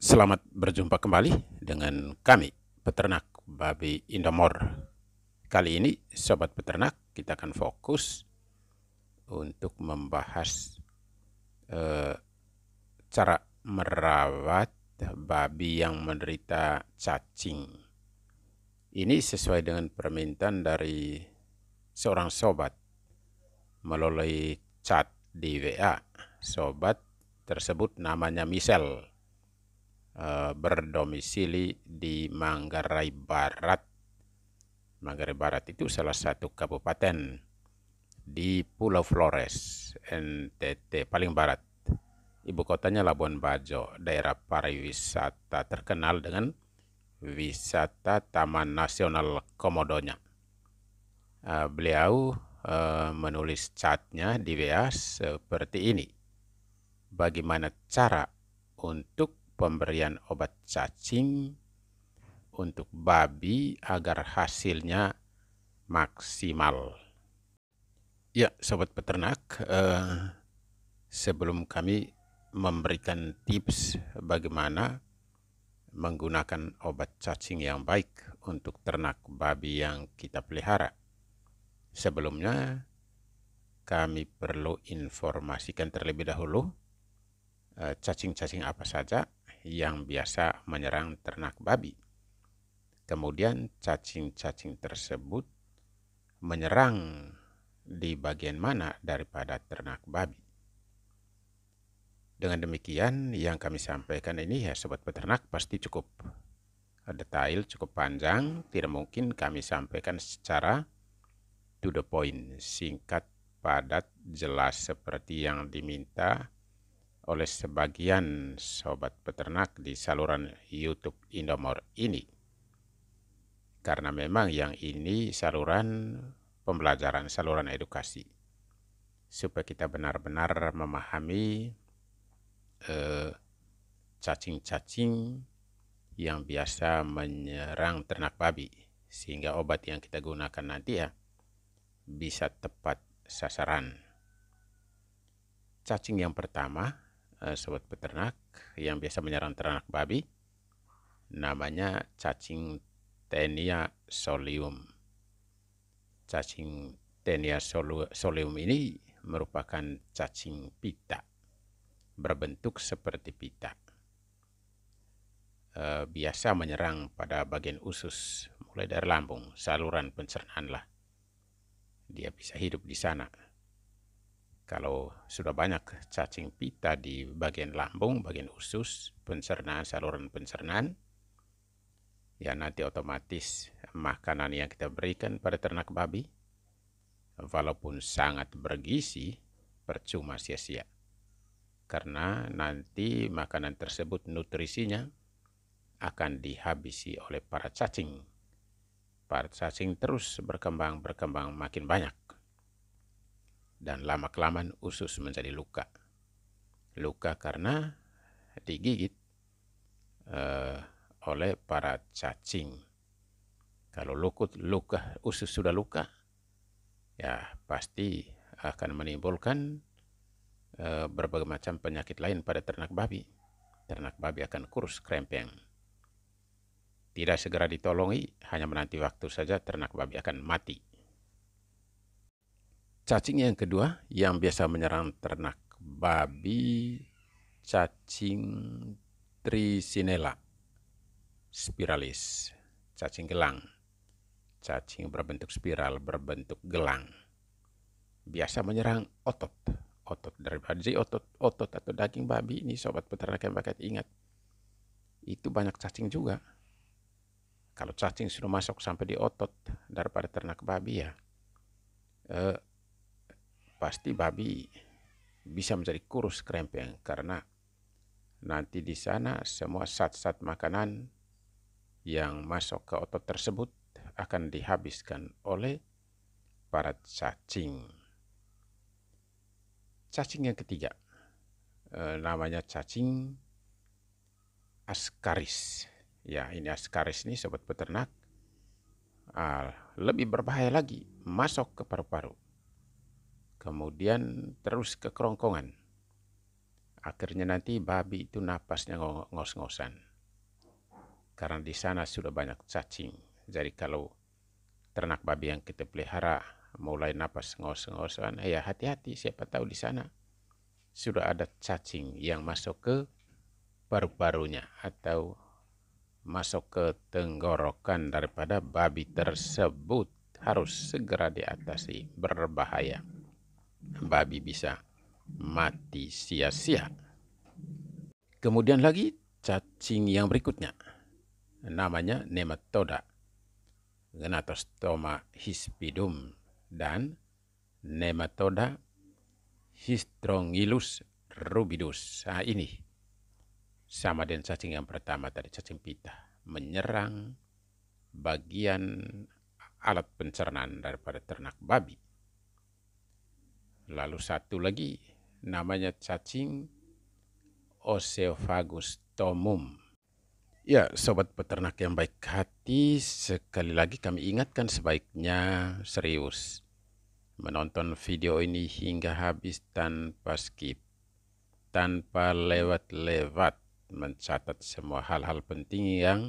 Selamat berjumpa kembali dengan kami, peternak babi Indomor. Kali ini, sobat peternak, kita akan fokus untuk membahas eh, cara merawat babi yang menderita cacing. Ini sesuai dengan permintaan dari seorang sobat melalui chat di WA. Sobat tersebut namanya Michelle Eh, berdomisili di Manggarai Barat. Manggarai Barat itu salah satu kabupaten di Pulau Flores, NTT paling barat. Ibu kotanya Labuan Bajo, daerah pariwisata terkenal dengan wisata Taman Nasional Komodonya. Eh, beliau eh, menulis catnya di WA seperti ini. Bagaimana cara untuk pemberian obat cacing untuk babi agar hasilnya maksimal. Ya, sobat peternak, eh, sebelum kami memberikan tips bagaimana menggunakan obat cacing yang baik untuk ternak babi yang kita pelihara. Sebelumnya, kami perlu informasikan terlebih dahulu eh, cacing-cacing eh, apa saja yang biasa menyerang ternak babi. Kemudian cacing-cacing tersebut menyerang di bagian mana daripada ternak babi. Dengan demikian yang kami sampaikan ini ya sobat peternak pasti cukup detail, cukup panjang, tidak mungkin kami sampaikan secara to the point, singkat, padat, jelas seperti yang diminta oleh sebagian sobat peternak di saluran YouTube Indomor ini. Karena memang yang ini saluran pembelajaran, saluran edukasi. Supaya kita benar-benar memahami cacing eh, cacing-cacing yang biasa menyerang ternak babi. Sehingga obat yang kita gunakan nanti ya bisa tepat sasaran. Cacing yang pertama sebut eh, sobat peternak yang biasa menyerang ternak babi namanya cacing tenia solium cacing tenia solium ini merupakan cacing pita berbentuk seperti pita eh, biasa menyerang pada bagian usus mulai dari lambung saluran pencernaan lah dia bisa hidup di sana kalau sudah banyak cacing pita di bagian lambung, bagian usus, pencernaan, saluran pencernaan, ya nanti otomatis makanan yang kita berikan pada ternak babi, walaupun sangat bergizi, percuma sia-sia. Karena nanti makanan tersebut nutrisinya akan dihabisi oleh para cacing. Para cacing terus berkembang-berkembang makin banyak dan lama-kelamaan usus menjadi luka. Luka karena digigit uh, oleh para cacing. Kalau lukut luka usus sudah luka, ya pasti akan menimbulkan uh, berbagai macam penyakit lain pada ternak babi. Ternak babi akan kurus krempeng. Tidak segera ditolongi, hanya menanti waktu saja ternak babi akan mati cacing yang kedua yang biasa menyerang ternak babi cacing trisinella spiralis, cacing gelang. Cacing berbentuk spiral, berbentuk gelang. Biasa menyerang otot. Otot dari babi, otot, otot atau daging babi ini sobat peternak yang bakat ingat. Itu banyak cacing juga. Kalau cacing sudah masuk sampai di otot daripada ternak babi ya, eh, pasti babi bisa menjadi kurus kerempeng karena nanti di sana semua sat-sat makanan yang masuk ke otot tersebut akan dihabiskan oleh para cacing. Cacing yang ketiga eh, namanya cacing askaris. Ya, ini askaris ini sobat peternak ah, lebih berbahaya lagi masuk ke paru-paru kemudian terus ke kerongkongan. Akhirnya nanti babi itu napasnya ngos-ngosan. Karena di sana sudah banyak cacing. Jadi kalau ternak babi yang kita pelihara mulai napas ngos-ngosan, ya hati-hati siapa tahu di sana sudah ada cacing yang masuk ke paru-parunya atau masuk ke tenggorokan daripada babi tersebut harus segera diatasi berbahaya babi bisa mati sia-sia. Kemudian lagi cacing yang berikutnya. Namanya nematoda, genatostoma hispidum dan nematoda histrongilus rubidus. Nah, ini sama dengan cacing yang pertama tadi, cacing pita. Menyerang bagian alat pencernaan daripada ternak babi. Lalu satu lagi namanya cacing Oseophagus tomum. Ya, sobat peternak yang baik hati, sekali lagi kami ingatkan sebaiknya serius menonton video ini hingga habis tanpa skip, tanpa lewat-lewat mencatat semua hal-hal penting yang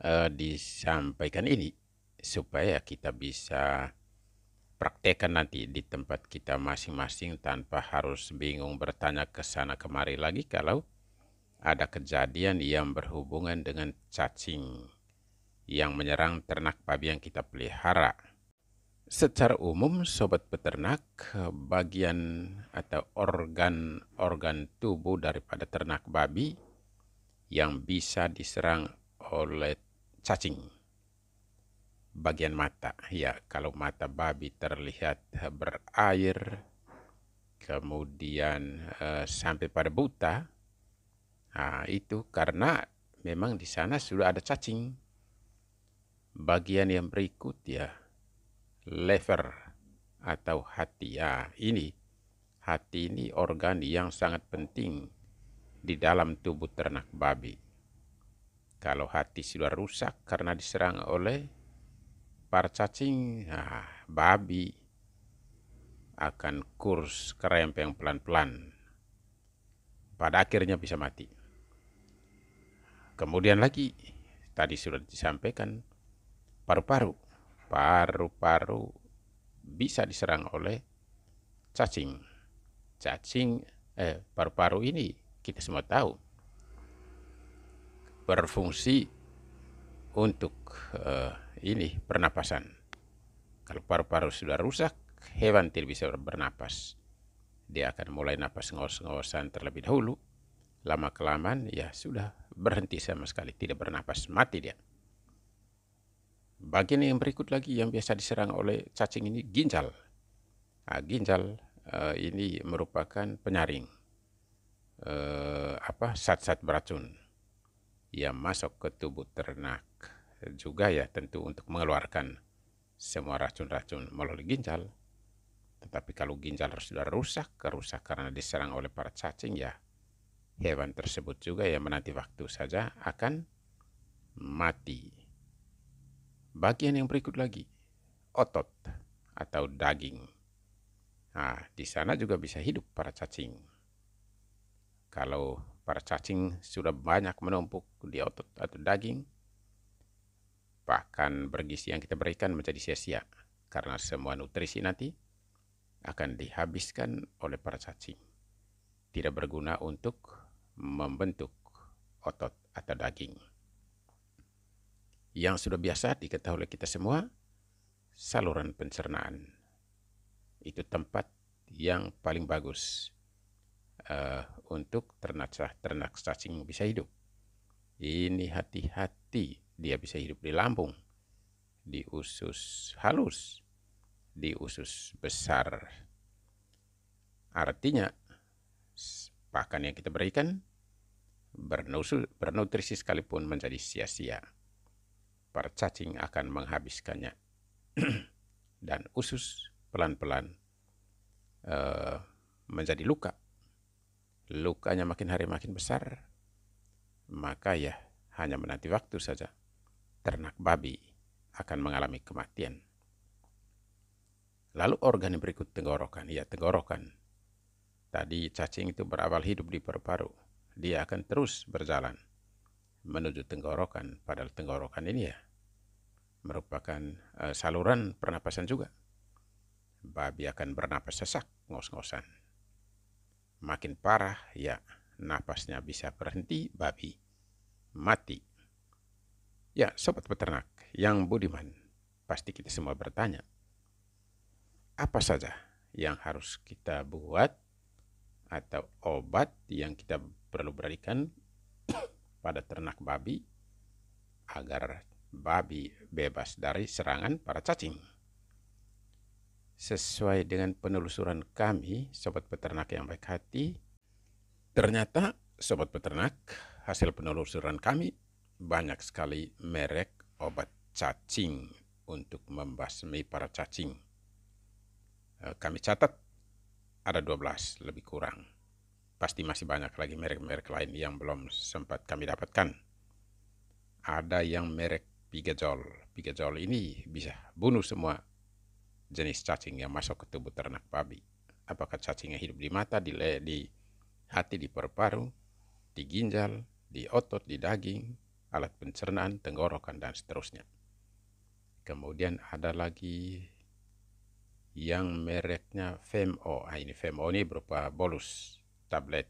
uh, disampaikan ini supaya kita bisa praktekkan nanti di tempat kita masing-masing tanpa harus bingung bertanya ke sana kemari lagi kalau ada kejadian yang berhubungan dengan cacing yang menyerang ternak babi yang kita pelihara. Secara umum, sobat peternak, bagian atau organ-organ tubuh daripada ternak babi yang bisa diserang oleh cacing bagian mata. Ya, kalau mata babi terlihat berair, kemudian eh, sampai pada buta, nah, itu karena memang di sana sudah ada cacing. Bagian yang berikut ya, lever atau hati ya, ini hati ini organ yang sangat penting di dalam tubuh ternak babi. Kalau hati sudah rusak karena diserang oleh lempar cacing, nah, babi akan kurs kerempeng pelan-pelan. Pada akhirnya bisa mati. Kemudian lagi, tadi sudah disampaikan, paru-paru. Paru-paru bisa diserang oleh cacing. Cacing, eh, paru-paru ini kita semua tahu berfungsi untuk eh, ini pernapasan. Kalau paru-paru sudah rusak, hewan tidak bisa bernapas. Dia akan mulai napas ngos-ngosan terlebih dahulu. Lama kelamaan ya sudah berhenti sama sekali, tidak bernapas, mati dia. Bagian yang berikut lagi yang biasa diserang oleh cacing ini ginjal. Nah, ginjal uh, ini merupakan penyaring uh, apa sat-sat beracun yang masuk ke tubuh ternak juga ya tentu untuk mengeluarkan semua racun-racun melalui ginjal. Tetapi kalau ginjal sudah rusak, kerusak karena diserang oleh para cacing ya hewan tersebut juga yang menanti waktu saja akan mati. Bagian yang berikut lagi, otot atau daging. Nah, di sana juga bisa hidup para cacing. Kalau para cacing sudah banyak menumpuk di otot atau daging, bahkan bergizi yang kita berikan menjadi sia-sia karena semua nutrisi nanti akan dihabiskan oleh para cacing. Tidak berguna untuk membentuk otot atau daging. Yang sudah biasa diketahui oleh kita semua, saluran pencernaan. Itu tempat yang paling bagus uh, untuk ternak, ternak cacing bisa hidup. Ini hati-hati dia bisa hidup di Lampung, di usus halus, di usus besar. Artinya, pakan yang kita berikan bernutrisi sekalipun menjadi sia-sia. Para cacing akan menghabiskannya. Dan usus pelan-pelan uh, menjadi luka. Lukanya makin hari makin besar. Maka ya hanya menanti waktu saja ternak babi akan mengalami kematian. Lalu organ yang berikut tenggorokan, ya tenggorokan. Tadi cacing itu berawal hidup di paru-paru. Dia akan terus berjalan menuju tenggorokan. Padahal tenggorokan ini ya merupakan e, saluran pernapasan juga. Babi akan bernapas sesak, ngos-ngosan. Makin parah, ya napasnya bisa berhenti, babi mati. Ya, sobat peternak yang budiman, pasti kita semua bertanya, apa saja yang harus kita buat atau obat yang kita perlu berikan pada ternak babi agar babi bebas dari serangan para cacing. Sesuai dengan penelusuran kami, sobat peternak yang baik hati, ternyata sobat peternak, hasil penelusuran kami banyak sekali merek obat cacing untuk membasmi para cacing. E, kami catat ada 12 lebih kurang. Pasti masih banyak lagi merek-merek lain yang belum sempat kami dapatkan. Ada yang merek Pigajol. Pigajol ini bisa bunuh semua jenis cacing yang masuk ke tubuh ternak babi. Apakah cacingnya hidup di mata, di, le, di hati, di paru-paru, di ginjal, di otot, di daging, alat pencernaan, tenggorokan, dan seterusnya. Kemudian ada lagi yang mereknya FEMO. Nah, ini FEMO ini berupa bolus tablet.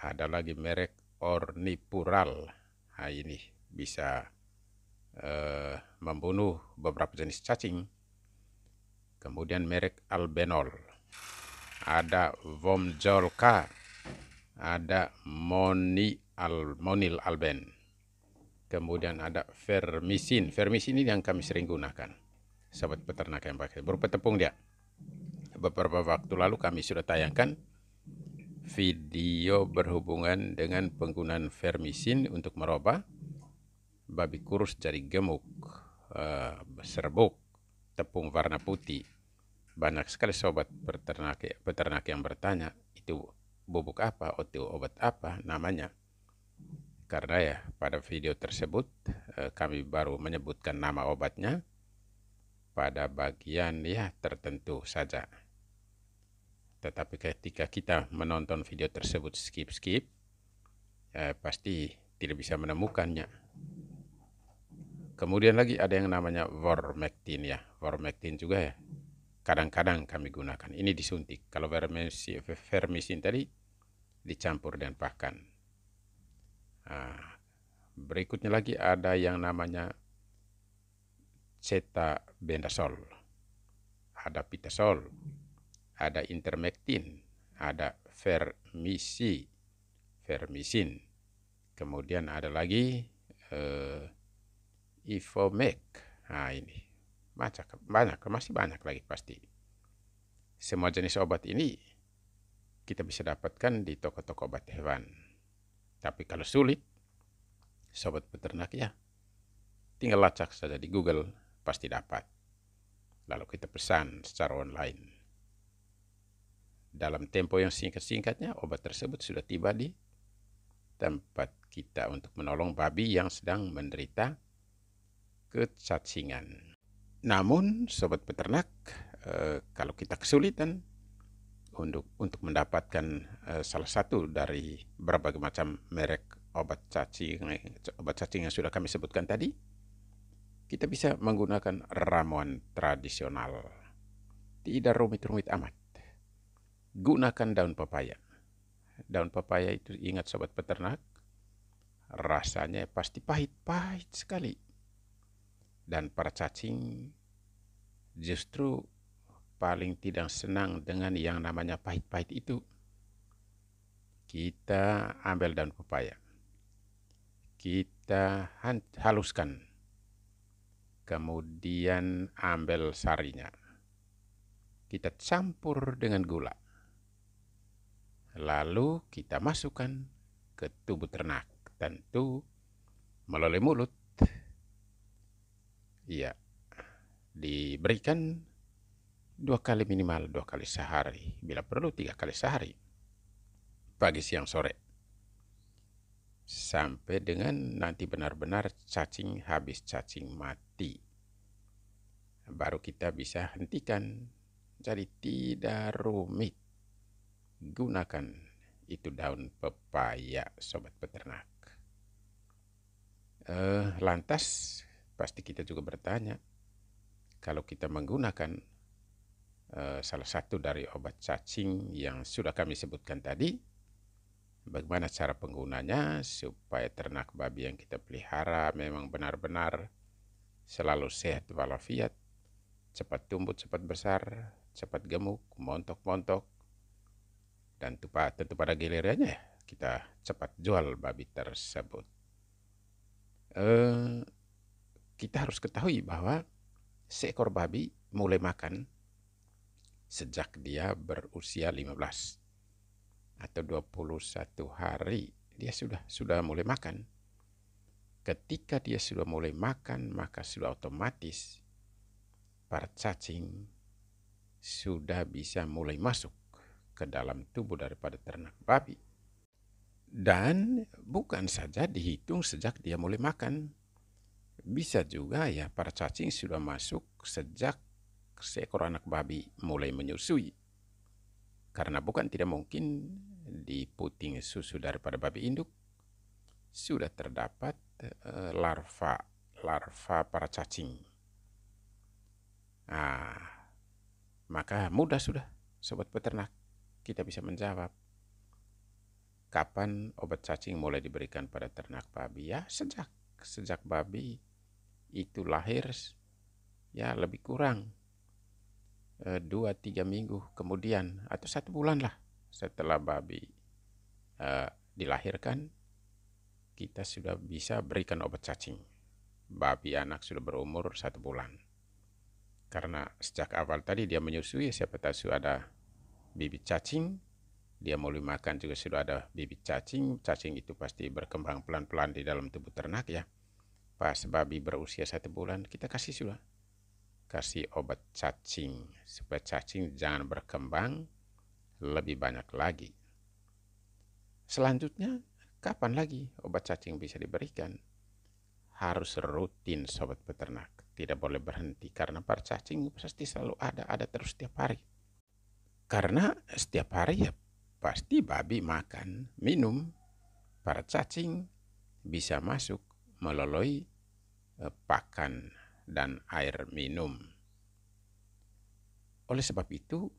Ada lagi merek Ornipural. Nah, ini bisa uh, membunuh beberapa jenis cacing. Kemudian merek Albenol. Ada Vomjolka. Ada Moni almonil alben. Kemudian ada vermisin. Vermisin ini yang kami sering gunakan. Sahabat peternak yang pakai. Berupa tepung dia. Beberapa waktu lalu kami sudah tayangkan video berhubungan dengan penggunaan vermisin untuk merubah babi kurus jadi gemuk, eh, serbuk, tepung warna putih. Banyak sekali sobat peternak, peternak yang bertanya, itu bubuk apa, atau obat apa namanya karena ya pada video tersebut eh, kami baru menyebutkan nama obatnya pada bagian ya tertentu saja. Tetapi ketika kita menonton video tersebut skip-skip, eh, pasti tidak bisa menemukannya. Kemudian lagi ada yang namanya vormectin ya, vormectin juga ya. Kadang-kadang kami gunakan. Ini disuntik. Kalau vermisin, vermisin tadi dicampur dan pakan Nah, berikutnya lagi ada yang namanya cetabendazol, ada pitasol, ada intermectin, ada vermisi, vermisin. Kemudian ada lagi eh, ivomec. Nah ini banyak, banyak, masih banyak lagi pasti. Semua jenis obat ini kita bisa dapatkan di toko-toko obat hewan. Tapi kalau sulit, sobat peternak ya, tinggal lacak saja di Google, pasti dapat. Lalu kita pesan secara online. Dalam tempo yang singkat-singkatnya, obat tersebut sudah tiba di tempat kita untuk menolong babi yang sedang menderita kecacingan. Namun, sobat peternak, eh, kalau kita kesulitan untuk untuk mendapatkan uh, salah satu dari berbagai macam merek obat cacing obat cacing yang sudah kami sebutkan tadi kita bisa menggunakan ramuan tradisional tidak rumit-rumit amat gunakan daun pepaya daun pepaya itu ingat sobat peternak rasanya pasti pahit-pahit sekali dan para cacing justru paling tidak senang dengan yang namanya pahit-pahit itu, kita ambil daun pepaya. Kita haluskan. Kemudian ambil sarinya. Kita campur dengan gula. Lalu kita masukkan ke tubuh ternak. Tentu melalui mulut. Iya. Diberikan dua kali minimal dua kali sehari, bila perlu tiga kali sehari, pagi, siang, sore. Sampai dengan nanti benar-benar cacing habis cacing mati. Baru kita bisa hentikan. Jadi tidak rumit. Gunakan itu daun pepaya, sobat peternak. Eh, lantas pasti kita juga bertanya, kalau kita menggunakan Eh, salah satu dari obat cacing yang sudah kami sebutkan tadi. Bagaimana cara penggunanya supaya ternak babi yang kita pelihara memang benar-benar selalu sehat walafiat, cepat tumbuh, cepat besar, cepat gemuk, montok-montok, dan tentu pada gilirannya ya, kita cepat jual babi tersebut. Eh, kita harus ketahui bahwa seekor babi mulai makan sejak dia berusia 15 atau 21 hari dia sudah sudah mulai makan. Ketika dia sudah mulai makan, maka sudah otomatis para cacing sudah bisa mulai masuk ke dalam tubuh daripada ternak babi. Dan bukan saja dihitung sejak dia mulai makan. Bisa juga ya para cacing sudah masuk sejak seekor anak babi mulai menyusui. Karena bukan tidak mungkin di puting susu daripada babi induk sudah terdapat eh, larva larva para cacing. Nah, maka mudah sudah sobat peternak kita bisa menjawab kapan obat cacing mulai diberikan pada ternak babi ya sejak sejak babi itu lahir ya lebih kurang Eh, dua tiga minggu kemudian atau satu bulan lah setelah babi uh, dilahirkan kita sudah bisa berikan obat cacing babi anak sudah berumur satu bulan karena sejak awal tadi dia menyusui siapa tahu sudah ada bibit cacing dia mau makan juga sudah ada bibit cacing cacing itu pasti berkembang pelan-pelan di dalam tubuh ternak ya pas babi berusia satu bulan kita kasih sudah kasih obat cacing supaya cacing jangan berkembang lebih banyak lagi. Selanjutnya, kapan lagi obat cacing bisa diberikan? Harus rutin sobat peternak, tidak boleh berhenti karena para cacing pasti selalu ada, ada terus setiap hari. Karena setiap hari ya pasti babi makan, minum, para cacing bisa masuk melalui eh, pakan dan air minum. Oleh sebab itu,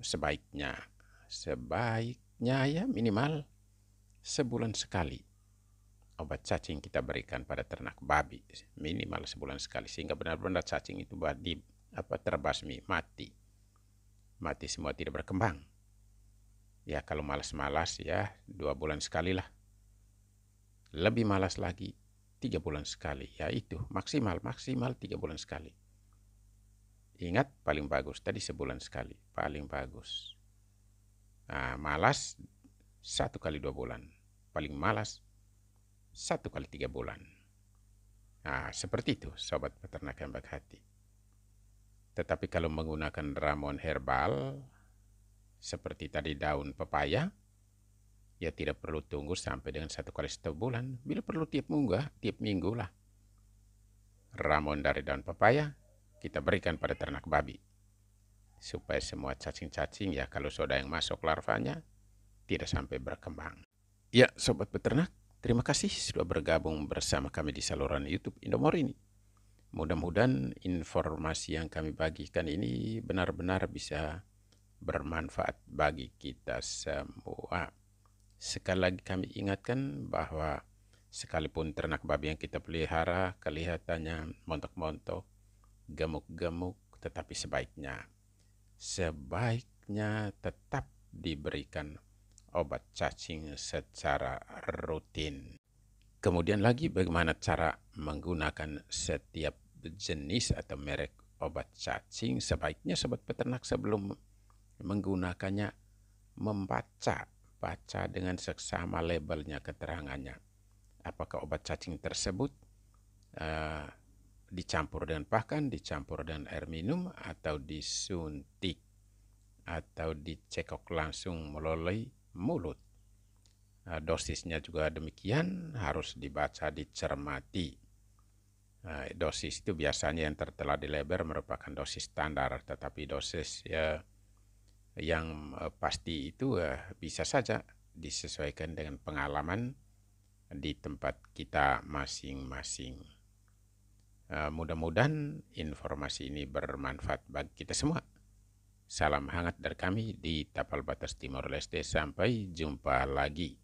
sebaiknya, sebaiknya ya minimal sebulan sekali obat cacing kita berikan pada ternak babi minimal sebulan sekali sehingga benar-benar cacing itu di apa terbasmi mati mati semua tidak berkembang ya kalau malas-malas ya dua bulan sekali lah lebih malas lagi tiga bulan sekali yaitu maksimal maksimal tiga bulan sekali ingat paling bagus tadi sebulan sekali paling bagus nah, malas satu kali dua bulan paling malas satu kali tiga bulan nah seperti itu sobat peternak yang baik hati tetapi kalau menggunakan ramuan herbal seperti tadi daun pepaya Ya tidak perlu tunggu sampai dengan satu kali setiap bulan. Bila perlu tiap minggu, tiap minggu lah. Ramon dari daun pepaya kita berikan pada ternak babi. Supaya semua cacing-cacing ya kalau soda yang masuk larvanya tidak sampai berkembang. Ya sobat peternak, terima kasih sudah bergabung bersama kami di saluran Youtube Indomor ini. Mudah-mudahan informasi yang kami bagikan ini benar-benar bisa bermanfaat bagi kita semua. Sekali lagi kami ingatkan bahwa sekalipun ternak babi yang kita pelihara kelihatannya montok-montok, gemuk-gemuk, tetapi sebaiknya, sebaiknya tetap diberikan obat cacing secara rutin. Kemudian lagi bagaimana cara menggunakan setiap jenis atau merek obat cacing sebaiknya sobat peternak sebelum menggunakannya membaca baca dengan seksama labelnya keterangannya. Apakah obat cacing tersebut uh, dicampur dengan pakan, dicampur dengan air minum, atau disuntik, atau dicekok langsung melalui mulut. Uh, dosisnya juga demikian, harus dibaca, dicermati. Uh, dosis itu biasanya yang tertelah di label merupakan dosis standar, tetapi dosis ya yang eh, pasti itu eh, bisa saja disesuaikan dengan pengalaman di tempat kita masing-masing. Eh, mudah-mudahan informasi ini bermanfaat bagi kita semua. Salam hangat dari kami di Tapal Batas Timor Leste. Sampai jumpa lagi.